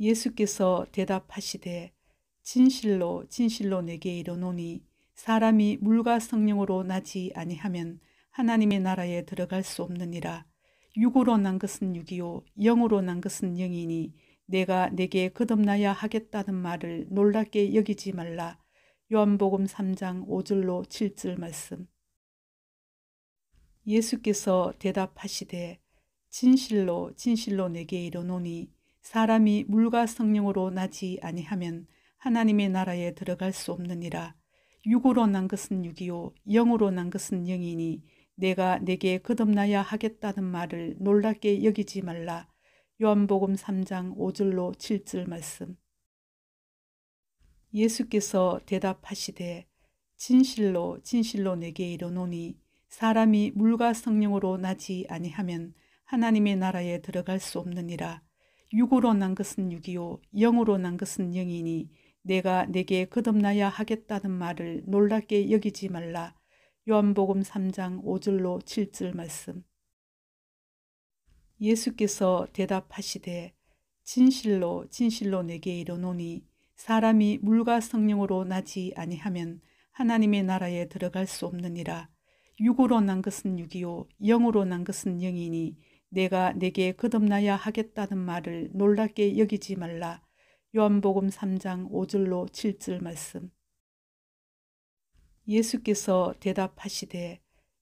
예수께서 대답하시되 진실로 진실로 내게 이르노니 사람이 물과 성령으로 나지 아니하면 하나님의 나라에 들어갈 수 없느니라 육으로 난 것은 육이요 영으로 난 것은 영이니 내가 내게 거듭나야 하겠다는 말을 놀랍게 여기지 말라 요한복음 3장 5절로 7절 말씀 예수께서 대답하시되 진실로 진실로 내게 이르노니 사람이 물과 성령으로 나지 아니하면 하나님의 나라에 들어갈 수 없느니라. 육으로 난 것은 육이요 영으로 난 것은 영이니 내가 내게 거듭나야 하겠다는 말을 놀랍게 여기지 말라. 요한복음 3장 5절로 7절 말씀. 예수께서 대답하시되 진실로 진실로 내게 이르노니 사람이 물과 성령으로 나지 아니하면 하나님의 나라에 들어갈 수 없느니라. 육으로 난 것은 육이요 영으로 난 것은 영이니 내가 내게 거듭나야 하겠다는 말을 놀랍게 여기지 말라. 요한복음 3장 5절로 7절 말씀. 예수께서 대답하시되 진실로 진실로 내게 이르노니 사람이 물과 성령으로 나지 아니하면 하나님의 나라에 들어갈 수 없느니라. 육으로 난 것은 육이요 영으로 난 것은 영이니 내가 내게 거듭나야 하겠다는 말을 놀랍게 여기지 말라. 요한복음 3장 5절로 7절 말씀. 예수께서 대답하시되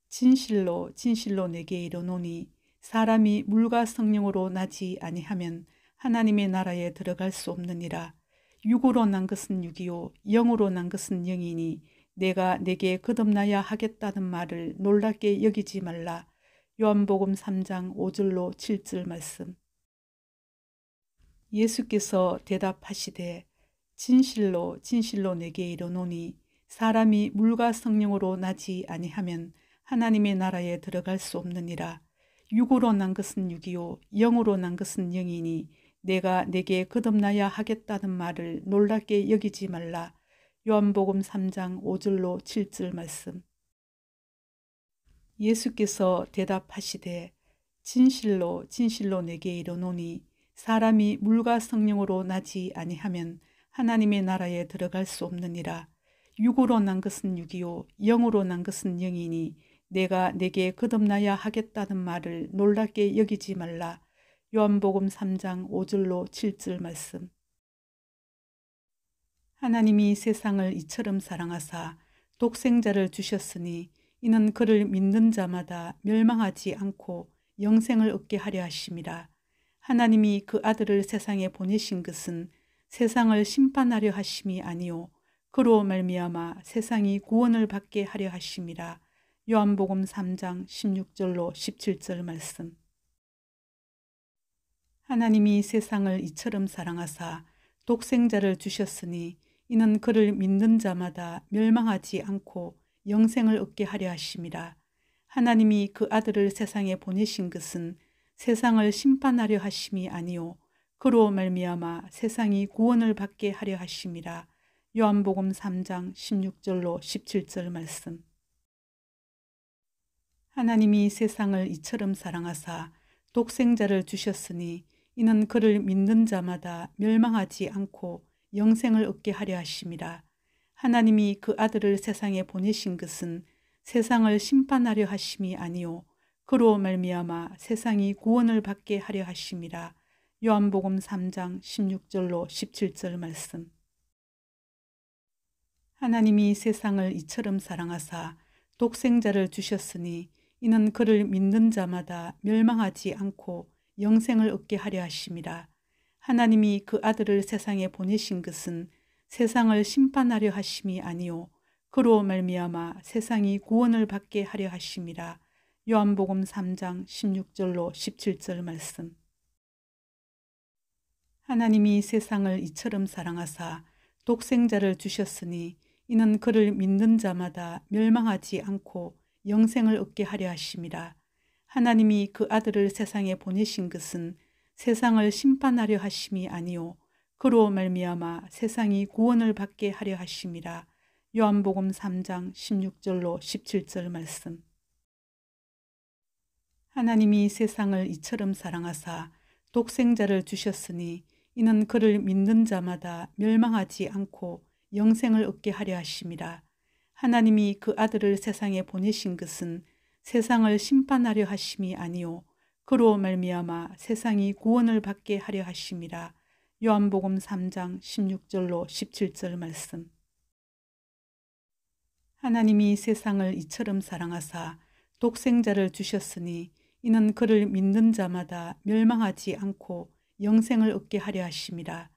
진실로 진실로 내게 이르노니 사람이 물과 성령으로 나지 아니하면 하나님의 나라에 들어갈 수 없느니라. 육으로 난 것은 육이요 영으로 난 것은 영이니 내가 내게 거듭나야 하겠다는 말을 놀랍게 여기지 말라. 요한복음 3장 5절로 7절 말씀 예수께서 대답하시되 진실로 진실로 내게 이르노니 사람이 물과 성령으로 나지 아니하면 하나님의 나라에 들어갈 수 없느니라 육으로 난 것은 육이요 영으로 난 것은 영이니 내가 내게 거듭나야 하겠다는 말을 놀랍게 여기지 말라 요한복음 3장 5절로 7절 말씀 예수께서 대답하시되 진실로 진실로 내게 이르노니 사람이 물과 성령으로 나지 아니하면 하나님의 나라에 들어갈 수 없느니라 육으로 난 것은 육이요 영으로 난 것은 영이니 내가 내게 거듭나야 하겠다는 말을 놀랍게 여기지 말라 요한복음 3장 5절로 7절 말씀 하나님이 세상을 이처럼 사랑하사 독생자를 주셨으니 이는 그를 믿는 자마다 멸망하지 않고 영생을 얻게 하려 하심이라. 하나님이 그 아들을 세상에 보내신 것은 세상을 심판하려 하심이 아니요 그로 말미암아 세상이 구원을 받게 하려 하심이라. 요한복음 3장 16절로 17절 말씀. 하나님이 세상을 이처럼 사랑하사 독생자를 주셨으니 이는 그를 믿는 자마다 멸망하지 않고 영생을 얻게 하려 하심이라. 하나님이 그 아들을 세상에 보내신 것은 세상을 심판하려 하심이 아니요 그로 말미암아 세상이 구원을 받게 하려 하심이라. 요한복음 3장 16절로 17절 말씀. 하나님이 세상을 이처럼 사랑하사 독생자를 주셨으니 이는 그를 믿는 자마다 멸망하지 않고 영생을 얻게 하려 하심이라. 하나님이 그 아들을 세상에 보내신 것은 세상을 심판하려 하심이 아니요 그로 말미암아 세상이 구원을 받게 하려 하심이라. 요한복음 3장 16절로 17절 말씀. 하나님이 세상을 이처럼 사랑하사 독생자를 주셨으니 이는 그를 믿는 자마다 멸망하지 않고 영생을 얻게 하려 하심이라. 하나님이 그 아들을 세상에 보내신 것은 세상을 심판하려 하심이 아니오 그로 말미암아 세상이 구원을 받게 하려 하심이라. 요한복음 3장 16절로 17절 말씀. 하나님이 세상을 이처럼 사랑하사 독생자를 주셨으니 이는 그를 믿는 자마다 멸망하지 않고 영생을 얻게 하려 하심이라. 하나님이 그 아들을 세상에 보내신 것은 세상을 심판하려 하심이 아니요 그로 말미암아 세상이 구원을 받게 하려 하심이라. 요한복음 3장 16절로 17절 말씀. 하나님이 세상을 이처럼 사랑하사 독생자를 주셨으니 이는 그를 믿는 자마다 멸망하지 않고 영생을 얻게 하려 하심이라. 하나님이 그 아들을 세상에 보내신 것은 세상을 심판하려 하심이 아니요 그로 말미암아 세상이 구원을 받게 하려 하심이라. 요한복음 3장 16절로 17절 말씀. 하나님이 세상을 이처럼 사랑하사 독생자를 주셨으니 이는 그를 믿는 자마다 멸망하지 않고 영생을 얻게 하려 하심이라.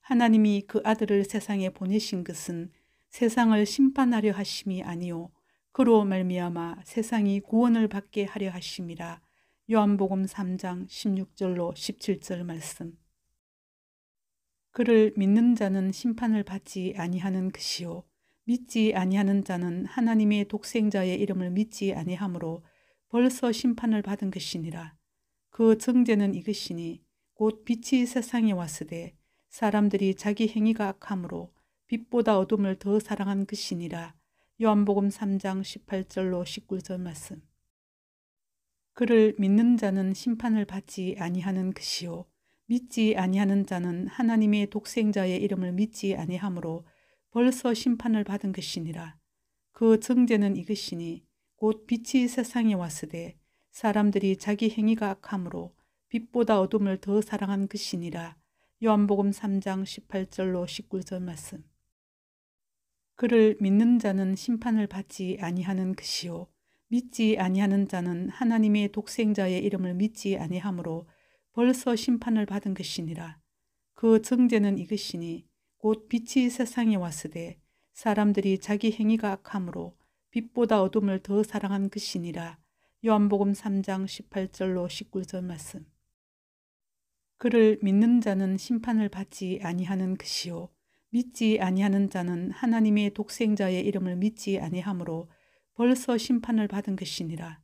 하나님이 그 아들을 세상에 보내신 것은 세상을 심판하려 하심이 아니요 그로 말미암아 세상이 구원을 받게 하려 하심이라. 요한복음 3장 16절로 17절 말씀. 그를 믿는 자는 심판을 받지 아니하는 것이요 믿지 아니하는 자는 하나님의 독생자의 이름을 믿지 아니하므로 벌써 심판을 받은 것이니라 그정제는 이것이니 곧 빛이 세상에 왔으되 사람들이 자기 행위가 악함으로 빛보다 어둠을 더 사랑한 것이니라 요한복음 3장 18절로 19절 말씀 그를 믿는 자는 심판을 받지 아니하는 것이요 믿지 아니하는 자는 하나님의 독생자의 이름을 믿지 아니하므로 벌써 심판을 받은 것이니라. 그정제는 이것이니 곧 빛이 세상에 왔으되 사람들이 자기 행위가 악함으로 빛보다 어둠을 더 사랑한 것이니라. 요한복음 3장 18절로 19절 말씀. 그를 믿는 자는 심판을 받지 아니하는 것이요 믿지 아니하는 자는 하나님의 독생자의 이름을 믿지 아니하므로 벌써 심판을 받은 것이니라. 그 정죄는 이것이니 곧 빛이 세상에 왔으되 사람들이 자기 행위가 악함으로 빛보다 어둠을 더 사랑한 것이니라. 요한복음 3장 18절로 19절 말씀. 그를 믿는 자는 심판을 받지 아니하는 것이요 믿지 아니하는 자는 하나님의 독생자의 이름을 믿지 아니하므로 벌써 심판을 받은 것이니라.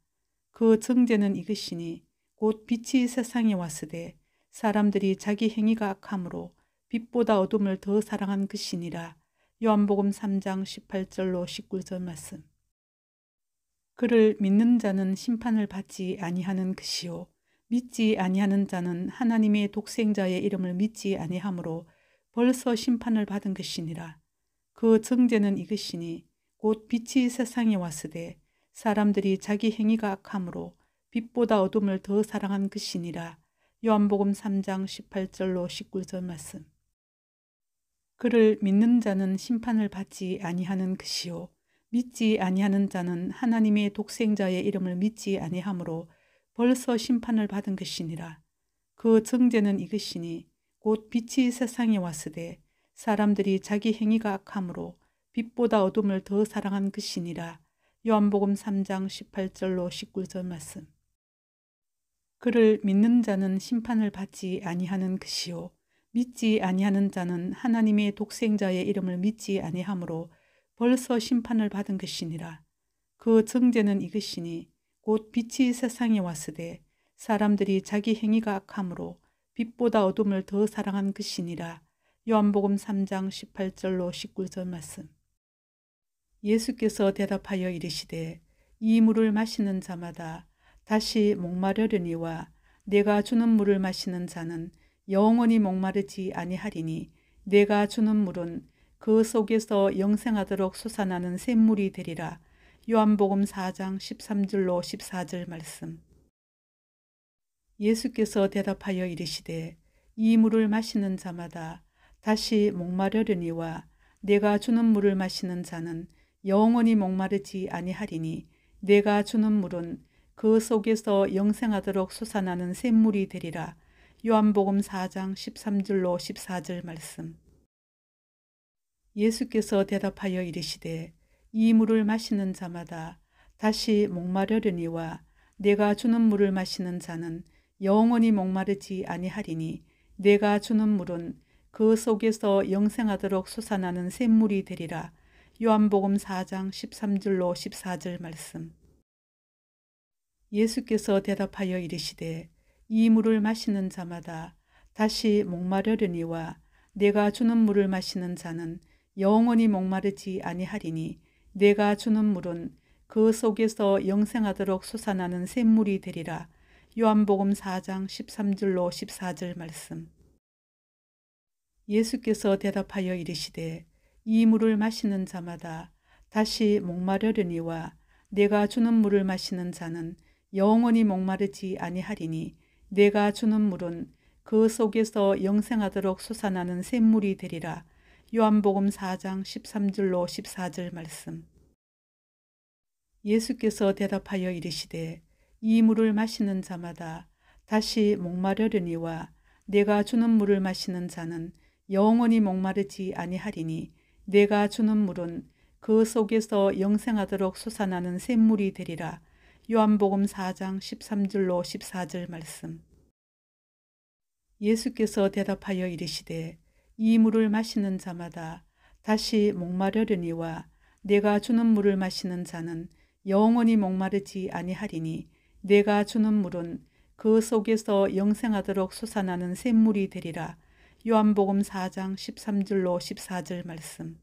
그 정죄는 이것이니 곧 빛이 세상에 왔으되 사람들이 자기 행위가 악함으로 빛보다 어둠을 더 사랑한 것이니라. 요한복음 3장 18절로 19절 말씀. 그를 믿는 자는 심판을 받지 아니하는 것이요 믿지 아니하는 자는 하나님의 독생자의 이름을 믿지 아니하므로 벌써 심판을 받은 것이니라. 그 정죄는 이것이니 곧 빛이 세상에 왔으되 사람들이 자기 행위가 악함으로 빛보다 어둠을 더 사랑한 그 신이라. 요한복음 3장 18절로 19절 말씀. 그를 믿는 자는 심판을 받지 아니하는 것이요 믿지 아니하는 자는 하나님의 독생자의 이름을 믿지 아니하므로 벌써 심판을 받은 것이니라. 그 그정제는 이것이니 곧 빛이 세상에 왔으되 사람들이 자기 행위가 악함으로 빛보다 어둠을 더 사랑한 것이니라. 그 요한복음 3장 18절로 19절 말씀. 그를 믿는 자는 심판을 받지 아니하는 것이요 믿지 아니하는 자는 하나님의 독생자의 이름을 믿지 아니하므로 벌써 심판을 받은 것이니라. 그정제는 이것이니 곧 빛이 세상에 왔으되 사람들이 자기 행위가 악함으로 빛보다 어둠을 더 사랑한 것이니라. 요한복음 3장 18절로 19절 말씀. 예수께서 대답하여 이르시되 이 물을 마시는 자마다 다시 목마르려니와 내가 주는 물을 마시는 자는 영원히 목마르지 아니하리니 내가 주는 물은 그 속에서 영생하도록 솟아나는 샘물이 되리라. 요한복음 4장 13절로 14절 말씀. 예수께서 대답하여 이르시되 이 물을 마시는 자마다 다시 목마르려니와 내가 주는 물을 마시는 자는 영원히 목마르지 아니하리니 내가 주는 물은 그 속에서 영생하도록 수산하는 샘물이 되리라. 요한복음 4장 13절로 14절 말씀. 예수께서 대답하여 이르시되 이 물을 마시는 자마다 다시 목마르려니와 내가 주는 물을 마시는 자는 영원히 목마르지 아니하리니 내가 주는 물은 그 속에서 영생하도록 솟아나는 샘물이 되리라. 요한복음 4장 13절로 14절 말씀. 예수께서 대답하여 이르시되 이 물을 마시는 자마다 다시 목마르려니와 내가 주는 물을 마시는 자는 영원히 목마르지 아니하리니 내가 주는 물은 그 속에서 영생하도록 솟아나는 샘물이 되리라. 요한복음 4장 13절로 14절 말씀. 예수께서 대답하여 이르시되 이 물을 마시는 자마다 다시 목마르려니와 내가 주는 물을 마시는 자는 영원히 목마르지 아니하리니 내가 주는 물은 그 속에서 영생하도록 솟아나는 샘물이 되리라. 요한복음 4장 13절로 14절 말씀. 예수께서 대답하여 이르시되 이 물을 마시는 자마다 다시 목마르려니와 내가 주는 물을 마시는 자는 영원히 목마르지 아니하리니 내가 주는 물은 그 속에서 영생하도록 솟아나는 샘물이 되리라. 요한복음 4장 13절로 14절 말씀 예수께서 대답하여 이르시되 이 물을 마시는 자마다 다시 목마르려니와 내가 주는 물을 마시는 자는 영원히 목마르지 아니하리니 내가 주는 물은 그 속에서 영생하도록 솟아나는 샘물이 되리라. 요한복음 4장 13절로 14절 말씀.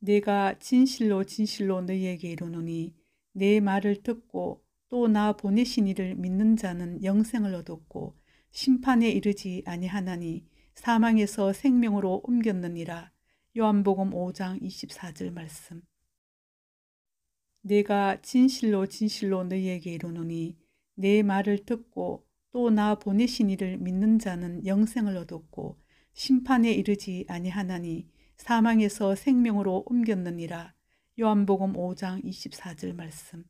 내가 진실로 진실로 너희에게 이르노니 내 말을 듣고 또 나 보내신 이를 믿는 자는 영생을 얻었고 심판에 이르지 아니하나니 사망에서 생명으로 옮겼느니라. 요한복음 5장 24절 말씀. 내가 진실로 진실로 너희에게 이르노니 내 말을 듣고 또 나 보내신 이를 믿는 자는 영생을 얻었고 심판에 이르지 아니하나니 사망에서 생명으로 옮겼느니라. 요한복음 5장 24절 말씀.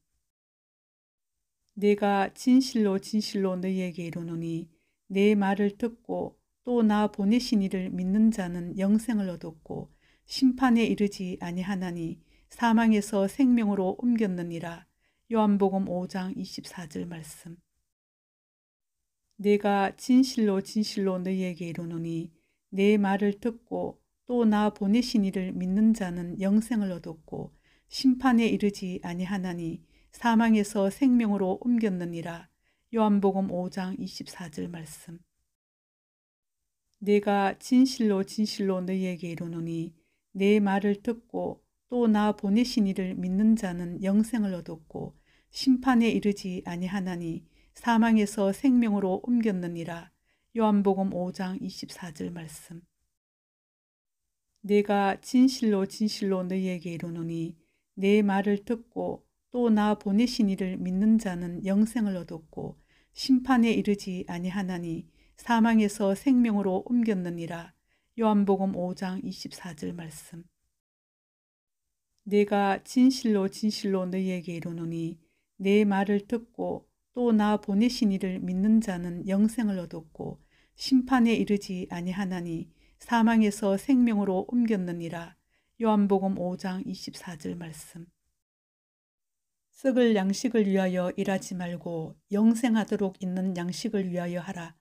내가 진실로 진실로 너희에게 이르노니 내 말을 듣고 또 나 보내신 이를 믿는 자는 영생을 얻었고 심판에 이르지 아니하나니 사망에서 생명으로 옮겼느니라. 요한복음 5장 24절 말씀. 내가 진실로 진실로 너희에게 이르노니 내 말을 듣고 또나 보내신 이를 믿는 자는 영생을 얻었고 심판에 이르지 아니하나니 사망에서 생명으로 옮겼느니라. 요한복음 5장 24절 말씀. 내가 진실로 진실로 너희에게 이르노니 내 말을 듣고 또 나 보내신 이를 믿는 자는 영생을 얻었고 심판에 이르지 아니하나니 사망에서 생명으로 옮겼느니라. 요한복음 5장 24절 말씀. 내가 진실로 진실로 너희에게 이르노니 내 말을 듣고 또 나 보내신 이를 믿는 자는 영생을 얻었고 심판에 이르지 아니하나니 사망에서 생명으로 옮겼느니라. 요한복음 5장 24절 말씀. 내가 진실로 진실로 너희에게 이르노니 내 말을 듣고 또 나 보내신 이를 믿는 자는 영생을 얻었고 심판에 이르지 아니하나니 사망에서 생명으로 옮겼느니라. 요한복음 5장 24절 말씀. 썩을 양식을 위하여 일하지 말고 영생하도록 있는 양식을 위하여 하라.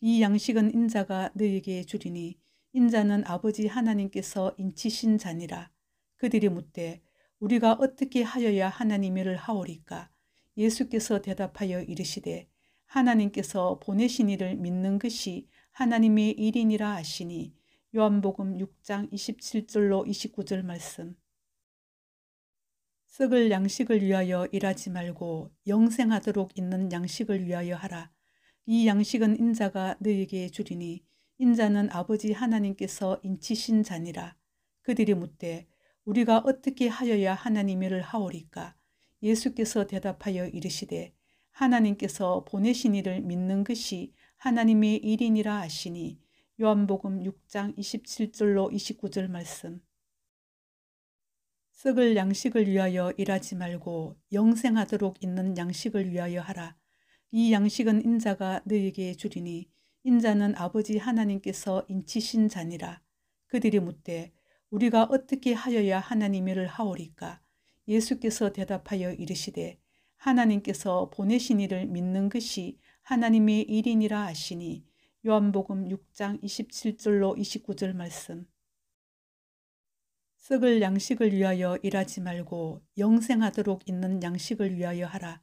이 양식은 인자가 너에게 주리니 인자는 아버지 하나님께서 인치신 자니라. 그들이 묻되 우리가 어떻게 하여야 하나님을 하오리까? 예수께서 대답하여 이르시되 하나님께서 보내신 이를 믿는 것이 하나님의 일인이라 하시니 요한복음 6장 27절로 29절 말씀 썩을 양식을 위하여 일하지 말고 영생하도록 있는 양식을 위하여 하라. 이 양식은 인자가 너에게 주리니 인자는 아버지 하나님께서 인치신 자니라. 그들이 묻되 우리가 어떻게 하여야 하나님 을 하오리까? 예수께서 대답하여 이르시되 하나님께서 보내신 이를 믿는 것이 하나님의 일인이라 하시니 요한복음 6장 27절로 29절 말씀 썩을 양식을 위하여 일하지 말고 영생하도록 있는 양식을 위하여 하라. 이 양식은 인자가 너에게 주리니 인자는 아버지 하나님께서 인치신 자니라. 그들이 묻되 우리가 어떻게 하여야 하나님을 하오리까? 예수께서 대답하여 이르시되 하나님께서 보내신 이를 믿는 것이 하나님의 일인이라 하시니 요한복음 6장 27절로 29절 말씀 썩을 양식을 위하여 일하지 말고 영생하도록 있는 양식을 위하여 하라.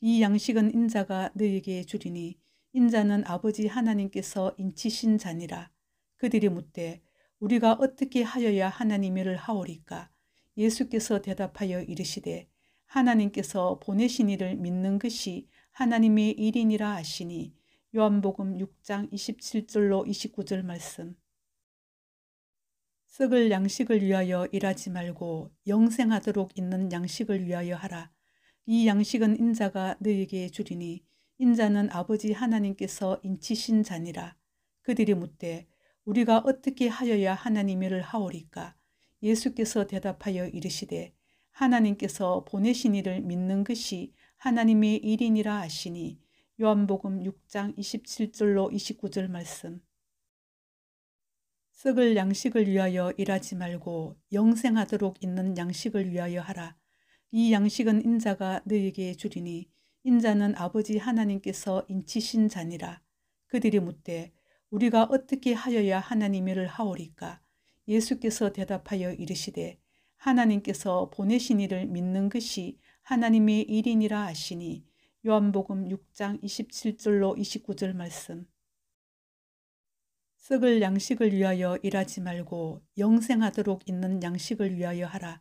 이 양식은 인자가 너에게 주리니 인자는 아버지 하나님께서 인치신 자니라. 그들이 묻되 우리가 어떻게 하여야 하나님 을 하오리까? 예수께서 대답하여 이르시되 하나님께서 보내신 이를 믿는 것이 하나님의 일인이라 하시니 요한복음 6장 27절로 29절 말씀 썩을 양식을 위하여 일하지 말고 영생하도록 있는 양식을 위하여 하라. 이 양식은 인자가 너에게 주리니 인자는 아버지 하나님께서 인치신 자니라. 그들이 묻되 우리가 어떻게 하여야 하나님을 하오리까? 예수께서 대답하여 이르시되 하나님께서 보내신 이를 믿는 것이 하나님의 일인이라 하시니 요한복음 6장 27절로 29절 말씀 썩을 양식을 위하여 일하지 말고 영생하도록 있는 양식을 위하여 하라. 이 양식은 인자가 너에게 주리니 인자는 아버지 하나님께서 인치신 자니라. 그들이 묻되 우리가 어떻게 하여야 하나님 일을 하오리까? 예수께서 대답하여 이르시되 하나님께서 보내신 이를 믿는 것이 하나님의 일인이라 하시니 요한복음 6장 27절로 29절 말씀 썩을 양식을 위하여 일하지 말고 영생하도록 있는 양식을 위하여 하라.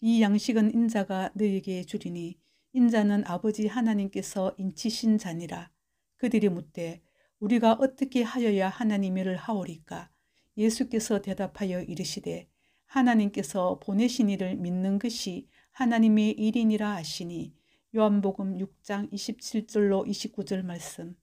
이 양식은 인자가 너에게 주리니 인자는 아버지 하나님께서 인치신 자니라. 그들이 묻되 우리가 어떻게 하여야 하나님을 하오리까? 예수께서 대답하여 이르시되 하나님께서 보내신 이를 믿는 것이 하나님의 일인이라 하시니 요한복음 6장 27절로 29절 말씀